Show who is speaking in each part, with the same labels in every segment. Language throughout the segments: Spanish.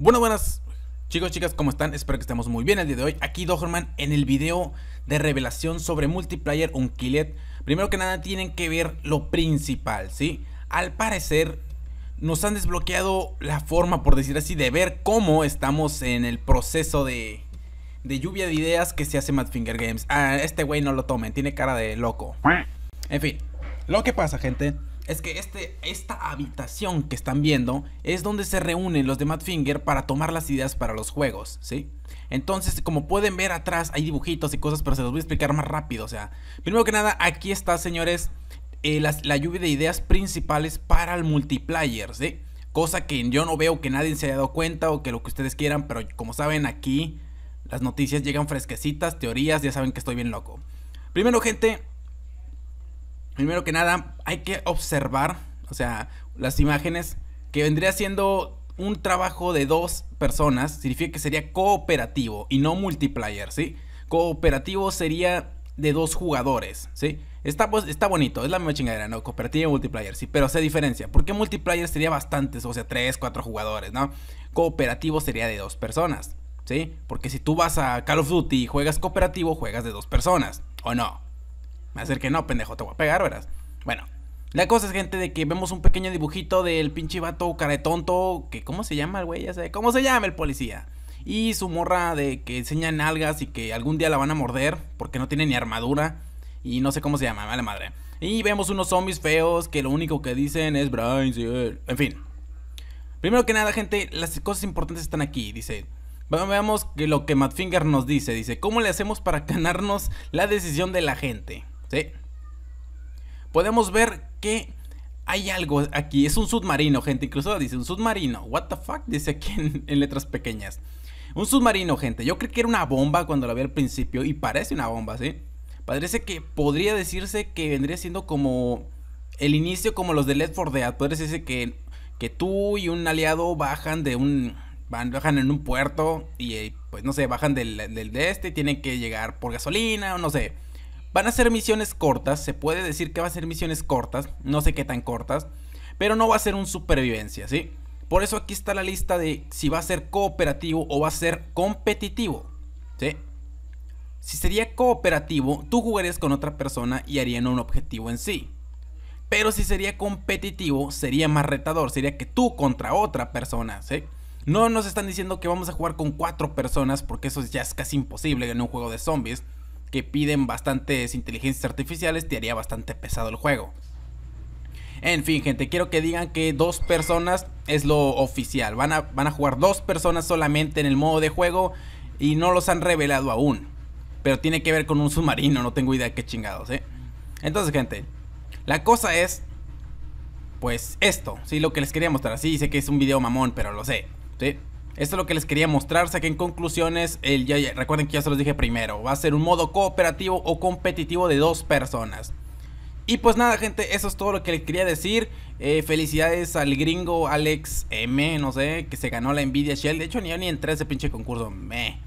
Speaker 1: Bueno, buenas chicos, chicas, ¿cómo están? Espero que estemos muy bien el día de hoy. Aquí Doherman en el video de revelación sobre multiplayer Unkilet. Primero que nada tienen que ver lo principal, ¿sí? Al parecer nos han desbloqueado la forma, por decir así, de ver cómo estamos en el proceso de, de lluvia de ideas que se hace Madfinger Games. Ah, este güey no lo tomen, tiene cara de loco. En fin, lo que pasa, gente, es que este, esta habitación que están viendo es donde se reúnen los de Madfinger para tomar las ideas para los juegos, ¿sí? Entonces, como pueden ver atrás, hay dibujitos y cosas, pero se los voy a explicar más rápido, o sea, primero que nada, aquí está, señores, eh, la, la lluvia de ideas principales para el multiplayer, ¿sí? Cosa que yo no veo que nadie se haya dado cuenta o que lo que ustedes quieran, pero como saben aquí, las noticias llegan fresquecitas, teorías, ya saben que estoy bien loco. Primero, gente, primero que nada, hay que observar, o sea, las imágenes, que vendría siendo un trabajo de dos personas, significa que sería cooperativo y no multiplayer, ¿sí? Cooperativo sería de dos jugadores, ¿sí? Está, pues, está bonito, es la misma chingadera, ¿no? Cooperativo y multiplayer, sí, pero hace diferencia. Porque multiplayer sería bastantes, o sea, tres, cuatro jugadores, ¿no? Cooperativo sería de dos personas, ¿sí? Porque si tú vas a Call of Duty y juegas cooperativo, juegas de dos personas, ¿o no? hacer que no, pendejo, te voy a pegar, verás. Bueno, la cosa es, gente, de que vemos un pequeño dibujito del pinche vato cara de tonto, que ¿cómo se llama el güey? Ya sé, ¿cómo se llama el policía? Y su morra de que enseñan algas y que algún día la van a morder porque no tiene ni armadura y no sé cómo se llama, mala madre. Y vemos unos zombies feos que lo único que dicen es Brian En fin. Primero que nada, gente, las cosas importantes están aquí, dice. Veamos lo que Madfinger nos dice. Dice, ¿cómo le hacemos para ganarnos la decisión de la gente? ¿sí? Podemos ver que hay algo aquí, es un submarino, gente, incluso dice un submarino, what the fuck, dice aquí en, letras pequeñas. Un submarino, gente, yo creí que era una bomba cuando la vi al principio y parece una bomba, ¿sí? Parece que podría decirse que vendría siendo como el inicio como los de Left 4 Dead, podría decirse que, que tú y un aliado bajan de un, bajan en un puerto y eh, pues no sé, bajan del, del de este y tienen que llegar por gasolina o no sé. Van a ser misiones cortas, se puede decir que va a ser misiones cortas, no sé qué tan cortas, pero no va a ser un supervivencia, ¿sí? Por eso aquí está la lista de si va a ser cooperativo o va a ser competitivo, ¿sí? Si sería cooperativo, tú jugarías con otra persona y harían un objetivo en sí. Pero si sería competitivo, sería más retador, sería que tú contra otra persona, ¿sí? No nos están diciendo que vamos a jugar con cuatro personas, porque eso ya es casi imposible en un juego de zombies que piden bastantes inteligencias artificiales, te haría bastante pesado el juego. En fin, gente, quiero que digan que dos personas es lo oficial. Van a, van a jugar dos personas solamente en el modo de juego y no los han revelado aún. Pero tiene que ver con un submarino, no tengo idea de qué chingados, ¿eh? Entonces, gente, la cosa es, pues esto, ¿sí? Lo que les quería mostrar. Sí, sé que es un video mamón, pero lo sé, ¿sí? Esto es lo que les quería mostrar. Saquen conclusiones. El, ya, recuerden que ya se los dije primero. Va a ser un modo cooperativo o competitivo de dos personas. Y pues nada, gente, eso es todo lo que les quería decir. Eh, felicidades al gringo Alex M, no sé, que se ganó la Nvidia Shell. De hecho, ni yo ni entré a ese pinche concurso. Me.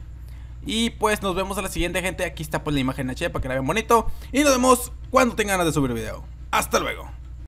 Speaker 1: Y pues nos vemos a la siguiente, gente. Aquí está pues la imagen H para que la vean bonito. Y nos vemos cuando tengan ganas de subir video. Hasta luego.